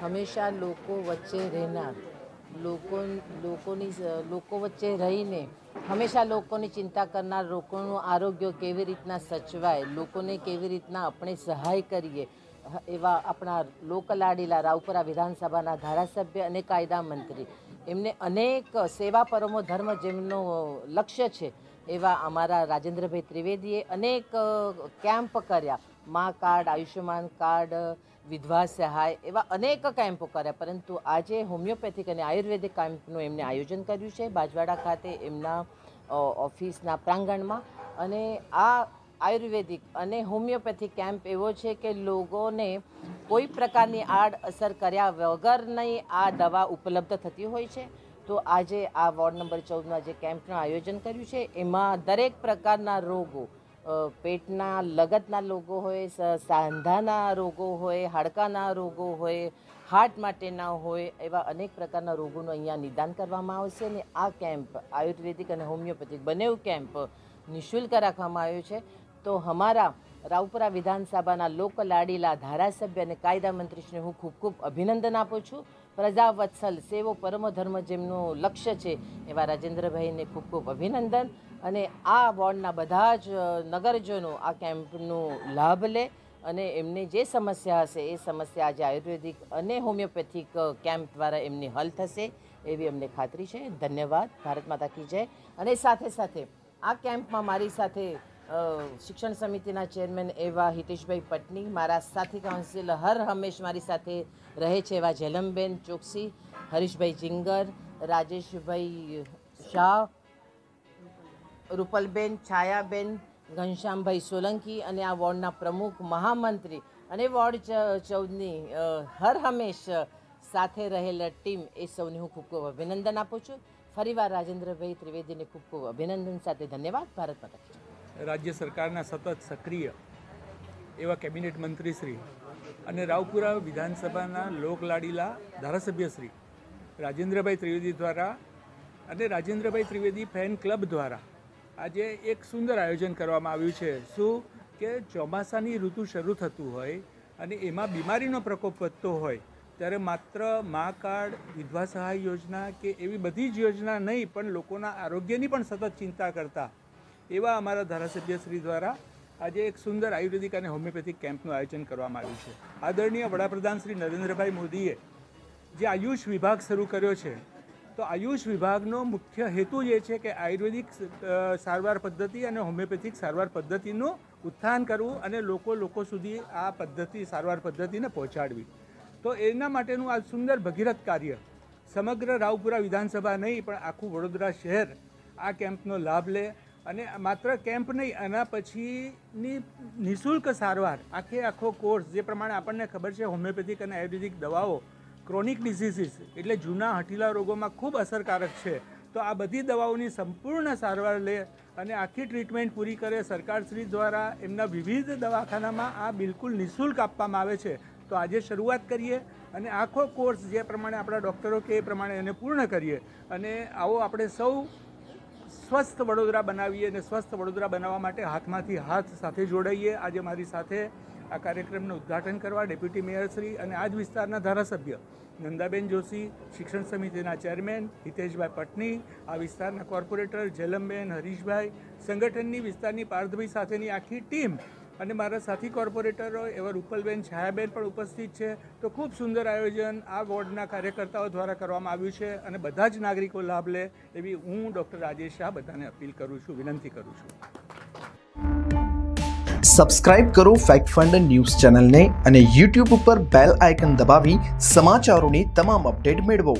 હંમેશા લોકો વચ્ચે રહેનાર લોકો લોકોની લોકો વચ્ચે રહીને હંમેશા લોકોની ચિંતા કરનાર લોકોનું આરોગ્ય કેવી રીતના સચવાય લોકોને કેવી રીતના આપણે સહાય કરીએ એવા આપણા લોકલાડીલા રાવપુરા વિધાનસભાના ધારાસભ્ય અને કાયદા મંત્રી એમને અનેક સેવા પરમો ધર્મ જેમનો લક્ષ્ય છે એવા અમારા રાજેન્દ્રભાઈ ત્રિવેદીએ અનેક કેમ્પ કર્યા માં કાર્ડ આયુષ્યમાન કાર્ડ વિધવા સહાય એવા અનેક કેમ્પો કર્યા પરંતુ આજે હોમિયોપેથિક અને આયુર્વેદિક કેમ્પનું એમને આયોજન કર્યું છે બાજવાડા ખાતે એમના ઓફિસના પ્રાંગણમાં અને આ આયુર્વેદિક અને હોમિયોપેથિક કેમ્પ એવો છે કે લોકોને કોઈ પ્રકારની આડ અસર કર્યા વગરની આ દવા ઉપલબ્ધ થતી હોય છે તો આજે આ વોર્ડ નંબર ચૌદમાં જે કેમ્પનું આયોજન કર્યું છે એમાં દરેક પ્રકારના રોગો પેટના લગતના રોગો હોય સાંધાના રોગો હોય હાડકાના રોગો હોય હાર્ટ માટેના હોય એવા અનેક પ્રકારના રોગોનું અહીંયા નિદાન કરવામાં આવશે અને આ કેમ્પ આયુર્વેદિક અને હોમિયોપેથિક બંને કેમ્પ નિઃશુલ્ક રાખવામાં આવ્યો છે તો અમારા રાવપુરા વિધાનસભાના લોકલાડીલા ધારાસભ્ય અને કાયદા મંત્રીશ્રીને હું ખૂબ ખૂબ અભિનંદન આપું છું પ્રજા વત્સલ સેવો પરમો ધર્મ જેમનું લક્ષ્ય છે એવા રાજેન્દ્રભાઈને ખૂબ ખૂબ અભિનંદન અને આ વોર્ડના બધા જ નગરજનો આ કેમ્પનું લાભ લે અને એમને જે સમસ્યા હશે એ સમસ્યા આજે આયુર્વેદિક અને હોમિયોપેથિક કેમ્પ દ્વારા એમની હલ થશે એવી અમને ખાતરી છે ધન્યવાદ ભારત માતા કી જય અને સાથે સાથે આ કેમ્પમાં મારી સાથે શિક્ષણ સમિતિના ચેરમેન એવા હિતેશભાઈ પટની મારા સાથી કાઉન્સિલ હર હંમેશ મારી સાથે રહે છે એવા જેલમબેન ચોકસી હરીશભાઈ જિંગર રાજેશભાઈ શાહ રૂપલબેન છાયાબેન ઘનશ્યામભાઈ સોલંકી અને આ વોર્ડના પ્રમુખ મહામંત્રી અને વોર્ડ ચૌદની હર હંમેશ સાથે રહેલ ટીમ એ સૌને હું ખૂબ ખૂબ અભિનંદન આપું છું ફરીવાર રાજેન્દ્રભાઈ ત્રિવેદીને ખૂબ ખૂબ અભિનંદન સાથે ધન્યવાદ ભારત માતા રાજ્ય સરકારના સતત સક્રિય એવા કેબિનેટ મંત્રીશ્રી અને રાવપુરા વિધાનસભાના લોકલાડીલા ધારાસભ્યશ્રી રાજેન્દ્રભાઈ ત્રિવેદી દ્વારા અને રાજેન્દ્રભાઈ ત્રિવેદી ફેન ક્લબ દ્વારા આજે એક સુંદર આયોજન કરવામાં આવ્યું છે શું કે ચોમાસાની ઋતુ શરૂ થતું હોય અને એમાં બીમારીનો પ્રકોપ વધતો હોય ત્યારે માત્ર મા કાર્ડ વિધવા સહાય યોજના કે એવી બધી જ યોજના નહીં પણ લોકોના આરોગ્યની પણ સતત ચિંતા કરતા એવા અમારા ધારાસભ્યશ્રી દ્વારા આજે એક સુંદર આયુર્વેદિક અને હોમિયોપેથિક કેમ્પનું આયોજન કરવામાં આવ્યું છે આદરણીય વડાપ્રધાન શ્રી નરેન્દ્રભાઈ મોદીએ જે આયુષ વિભાગ શરૂ કર્યો છે તો આયુષ વિભાગનો મુખ્ય હેતુ એ છે કે આયુર્વેદિક સારવાર પદ્ધતિ અને હોમિયોપેથિક સારવાર પદ્ધતિનું ઉત્થાન કરવું અને લોકો લોકો સુધી આ પદ્ધતિ સારવાર પદ્ધતિને પહોંચાડવી તો એના માટેનું આ સુંદર ભગીરથ કાર્ય સમગ્ર રાવપુરા વિધાનસભા નહીં પણ આખું વડોદરા શહેર આ કેમ્પનો લાભ લે અને માત્ર કેમ્પ નહીં એના પછીની નિઃશુલ્ક સારવાર આખે આખો કોર્સ જે પ્રમાણે આપણને ખબર છે હોમિયોપેથિક અને આયુર્વેદિક દવાઓ ક્રોનિક ડિઝીસીસ એટલે જૂના હઠીલા રોગોમાં ખૂબ અસરકારક છે તો આ બધી દવાઓની સંપૂર્ણ સારવાર લે અને આખી ટ્રીટમેન્ટ પૂરી કરે સરકારશ્રી દ્વારા એમના વિવિધ દવાખાનામાં આ બિલકુલ નિઃશુલ્ક આપવામાં આવે છે તો આજે શરૂઆત કરીએ અને આખો કોર્સ જે પ્રમાણે આપણા ડૉક્ટરો કે એ પ્રમાણે એને પૂર્ણ કરીએ અને આવો આપણે સૌ સ્વસ્થ વડોદરા બનાવીએ અને સ્વસ્થ વડોદરા બનાવવા માટે હાથમાંથી હાથ સાથે જોડાઈએ આજે મારી સાથે આ કાર્યક્રમનું ઉદ્ઘાટન કરવા ડેપ્યુટી મેયરશ્રી અને આ જ વિસ્તારના ધારાસભ્ય નંદાબેન જોશી શિક્ષણ સમિતિના ચેરમેન હિતેશભાઈ પટની આ વિસ્તારના કોર્પોરેટર જેલમબેન હરીશભાઈ સંગઠનની વિસ્તારની પાર્થભાઈ સાથેની આખી ટીમ અને મારા સાથી કોર્પોરેટરો એવા રૂપલબેન છાયાબેન પણ ઉપસ્થિત છે તો ખૂબ સુંદર આયોજન આ વોર્ડના કાર્યકર્તાઓ દ્વારા કરવામાં આવ્યું છે અને બધા જ નાગરિકો લાભ લે એવી હું ડૉક્ટર રાજેશ શાહ બધાને અપીલ કરું છું વિનંતી કરું છું સબસ્ક્રાઇબ કરો ફેક્ટ ફંડ ન્યૂઝ ચેનલને અને યુટ્યુબ ઉપર બેલ આઇકન દબાવી સમાચારોની તમામ અપડેટ મેળવો